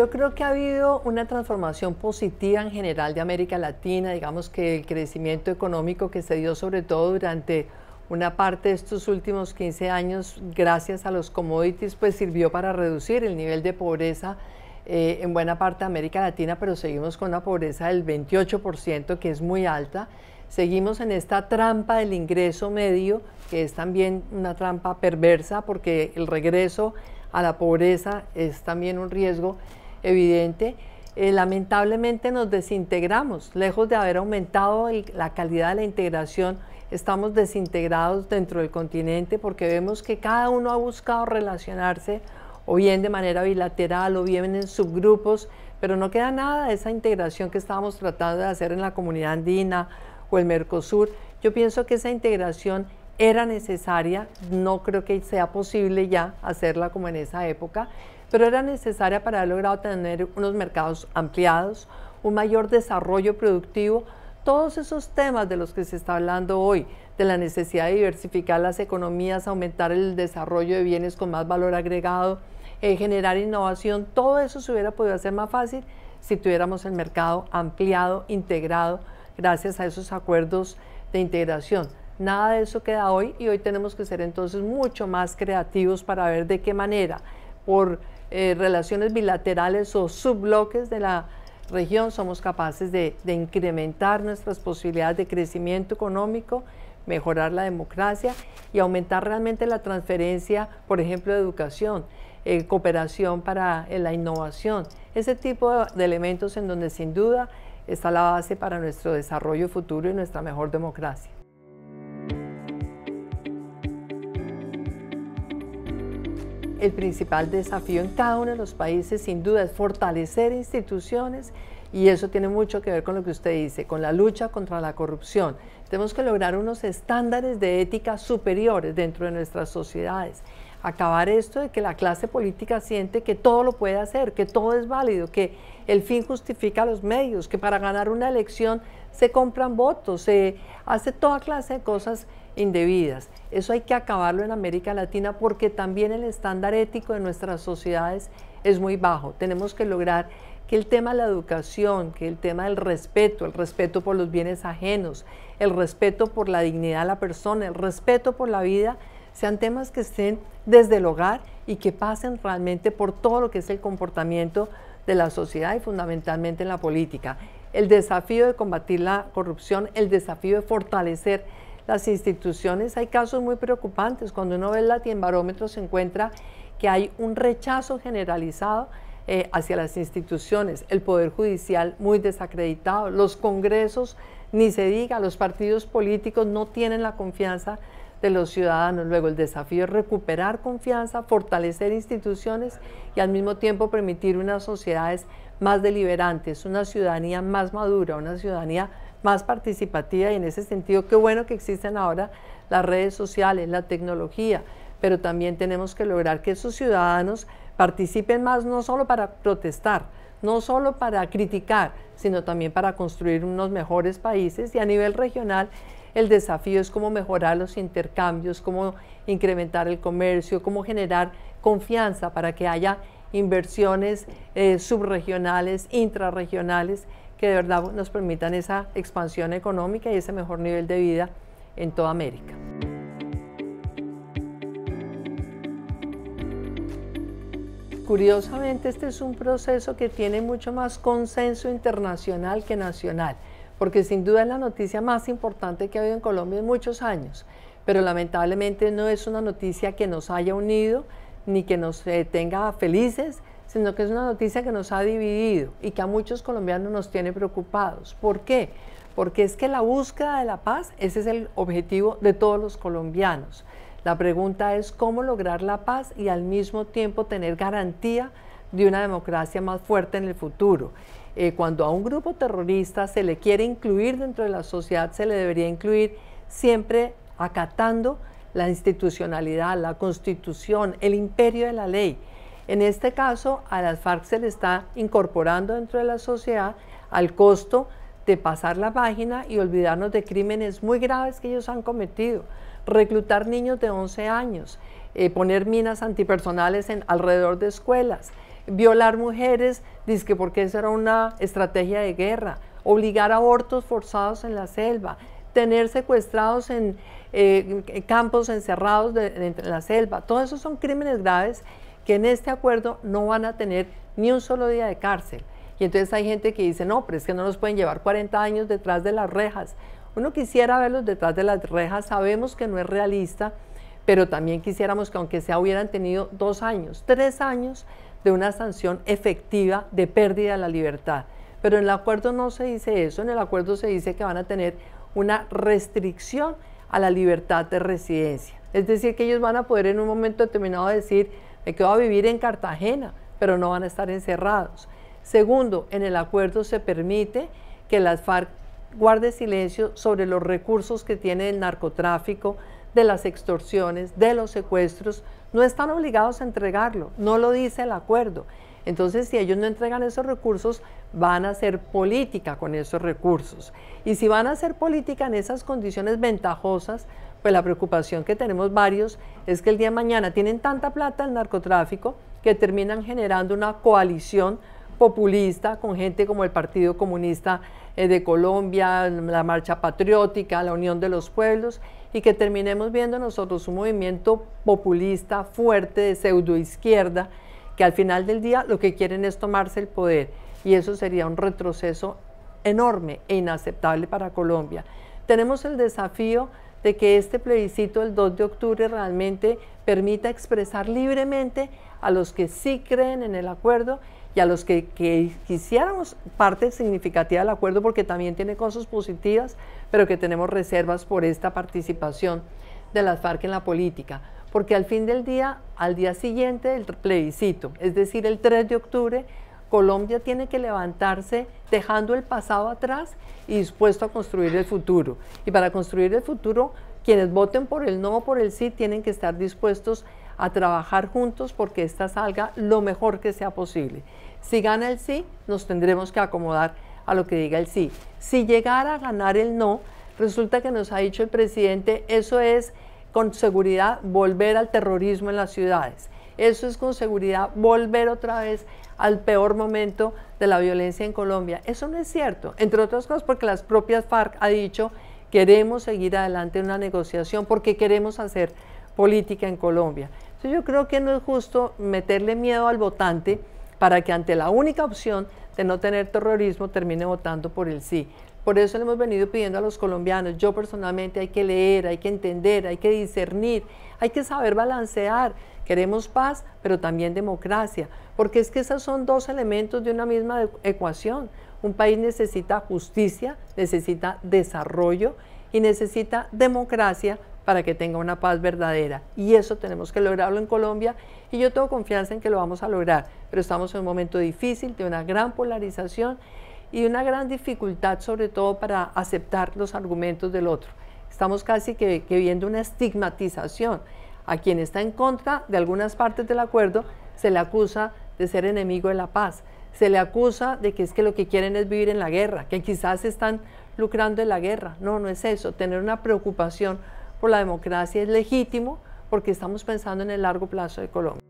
Yo creo que ha habido una transformación positiva en general de América Latina, digamos que el crecimiento económico que se dio sobre todo durante una parte de estos últimos 15 años, gracias a los commodities, pues sirvió para reducir el nivel de pobreza eh, en buena parte de América Latina, pero seguimos con una pobreza del 28%, que es muy alta. Seguimos en esta trampa del ingreso medio, que es también una trampa perversa, porque el regreso a la pobreza es también un riesgo evidente, eh, lamentablemente nos desintegramos. Lejos de haber aumentado la calidad de la integración, estamos desintegrados dentro del continente porque vemos que cada uno ha buscado relacionarse o bien de manera bilateral o bien en subgrupos, pero no queda nada de esa integración que estábamos tratando de hacer en la comunidad andina o el Mercosur. Yo pienso que esa integración era necesaria, no creo que sea posible ya hacerla como en esa época, pero era necesaria para haber logrado tener unos mercados ampliados, un mayor desarrollo productivo, todos esos temas de los que se está hablando hoy, de la necesidad de diversificar las economías, aumentar el desarrollo de bienes con más valor agregado, eh, generar innovación, todo eso se hubiera podido hacer más fácil si tuviéramos el mercado ampliado, integrado, gracias a esos acuerdos de integración. Nada de eso queda hoy y hoy tenemos que ser entonces mucho más creativos para ver de qué manera, por eh, relaciones bilaterales o subbloques de la región, somos capaces de, incrementar nuestras posibilidades de crecimiento económico, mejorar la democracia y aumentar realmente la transferencia, por ejemplo, de educación. Eh, cooperación para eh, la innovación, ese tipo de elementos en donde sin duda está la base para nuestro desarrollo futuro y nuestra mejor democracia. El principal desafío en cada uno de los países, sin duda, es fortalecer instituciones y eso tiene mucho que ver con lo que usted dice, con la lucha contra la corrupción. Tenemos que lograr unos estándares de ética superiores dentro de nuestras sociedades. Acabar esto de que la clase política siente que todo lo puede hacer, que todo es válido, que el fin justifica los medios, que para ganar una elección se compran votos, se hace toda clase de cosas indebidas. Eso hay que acabarlo en América Latina porque también el estándar ético de nuestras sociedades es muy bajo. Tenemos que lograr que el tema de la educación, que el tema del respeto, el respeto por los bienes ajenos, el respeto por la dignidad de la persona, el respeto por la vida, sean temas que estén desde el hogar y que pasen realmente por todo lo que es el comportamiento de la sociedad y fundamentalmente en la política. El desafío de combatir la corrupción, el desafío de fortalecer las instituciones, hay casos muy preocupantes. Cuando uno ve el barómetro se encuentra que hay un rechazo generalizado eh, hacia las instituciones, el Poder Judicial muy desacreditado, los congresos, ni se diga, los partidos políticos no tienen la confianza de los ciudadanos. Luego el desafío es recuperar confianza, fortalecer instituciones y al mismo tiempo permitir unas sociedades más deliberantes, una ciudadanía más madura, una ciudadanía más participativa y en ese sentido qué bueno que existen ahora las redes sociales, la tecnología, pero también tenemos que lograr que esos ciudadanos participen más no solo para protestar, no solo para criticar, sino también para construir unos mejores países y a nivel regional el desafío es cómo mejorar los intercambios, cómo incrementar el comercio, cómo generar confianza para que haya inversiones eh, subregionales, intrarregionales que de verdad nos permitan esa expansión económica y ese mejor nivel de vida en toda América. Curiosamente, este es un proceso que tiene mucho más consenso internacional que nacional, porque sin duda es la noticia más importante que ha habido en Colombia en muchos años, pero lamentablemente no es una noticia que nos haya unido ni que nos eh, tenga felices, sino que es una noticia que nos ha dividido y que a muchos colombianos nos tiene preocupados. ¿Por qué? Porque es que la búsqueda de la paz, ese es el objetivo de todos los colombianos. La pregunta es cómo lograr la paz y al mismo tiempo tener garantía de una democracia más fuerte en el futuro. Eh, cuando a un grupo terrorista se le quiere incluir dentro de la sociedad, se le debería incluir siempre acatando la institucionalidad, la constitución, el imperio de la ley. En este caso, a las FARC se le está incorporando dentro de la sociedad al costo de pasar la página y olvidarnos de crímenes muy graves que ellos han cometido. Reclutar niños de 11 años, eh, poner minas antipersonales en, alrededor de escuelas, violar mujeres, dice porque eso era una estrategia de guerra, obligar a abortos forzados en la selva, tener secuestrados en eh, campos encerrados en la selva. Todos esos son crímenes graves que en este acuerdo no van a tener ni un solo día de cárcel. Y entonces hay gente que dice, no, pero es que no nos pueden llevar 40 años detrás de las rejas. Uno quisiera verlos detrás de las rejas, sabemos que no es realista, pero también quisiéramos que aunque sea hubieran tenido dos años, tres años de una sanción efectiva de pérdida de la libertad. Pero en el acuerdo no se dice eso, en el acuerdo se dice que van a tener una restricción a la libertad de residencia. Es decir, que ellos van a poder en un momento determinado decir, que va a vivir en Cartagena, pero no van a estar encerrados. Segundo, en el acuerdo se permite que las FARC guarde silencio sobre los recursos que tiene el narcotráfico, de las extorsiones, de los secuestros. No están obligados a entregarlo, no lo dice el acuerdo. Entonces, si ellos no entregan esos recursos, van a hacer política con esos recursos. Y si van a hacer política en esas condiciones ventajosas, pues la preocupación que tenemos varios es que el día de mañana tienen tanta plata el narcotráfico que terminan generando una coalición populista con gente como el Partido Comunista eh, de Colombia, la Marcha Patriótica, la Unión de los Pueblos, y que terminemos viendo nosotros un movimiento populista fuerte de izquierda que al final del día lo que quieren es tomarse el poder y eso sería un retroceso enorme e inaceptable para Colombia. Tenemos el desafío de que este plebiscito el 2 de octubre realmente permita expresar libremente a los que sí creen en el acuerdo y a los que, quisiéramos parte significativa del acuerdo, porque también tiene cosas positivas, pero que tenemos reservas por esta participación de las FARC en la política. Porque al fin del día, al día siguiente del plebiscito, es decir, el 3 de octubre, Colombia tiene que levantarse dejando el pasado atrás y dispuesto a construir el futuro. Y para construir el futuro, quienes voten por el no o por el sí tienen que estar dispuestos a trabajar juntos porque esta salga lo mejor que sea posible. Si gana el sí, nos tendremos que acomodar a lo que diga el sí. Si llegara a ganar el no, resulta que nos ha dicho el presidente, eso es con seguridad volver al terrorismo en las ciudades. Eso es con seguridad volver otra vez al peor momento de la violencia en Colombia. Eso no es cierto, entre otras cosas porque las propias FARC ha dicho queremos seguir adelante una negociación porque queremos hacer política en Colombia. Entonces yo creo que no es justo meterle miedo al votante para que ante la única opción de no tener terrorismo termine votando por el sí. Por eso le hemos venido pidiendo a los colombianos, yo personalmente hay que leer, hay que entender, hay que discernir, hay que saber balancear Queremos paz, pero también democracia, porque es que esos son dos elementos de una misma e-, ecuación. Un país necesita justicia, necesita desarrollo y necesita democracia para que tenga una paz verdadera. Y eso tenemos que lograrlo en Colombia y yo tengo confianza en que lo vamos a lograr. Pero estamos en un momento difícil, de una gran polarización y una gran dificultad sobre todo para aceptar los argumentos del otro. Estamos casi que, que viendo una estigmatización a quien está en contra de algunas partes del acuerdo se le acusa de ser enemigo de la paz, se le acusa de que es que lo que quieren es vivir en la guerra, que quizás están lucrando en la guerra. No, no es eso. Tener una preocupación por la democracia es legítimo porque estamos pensando en el largo plazo de Colombia.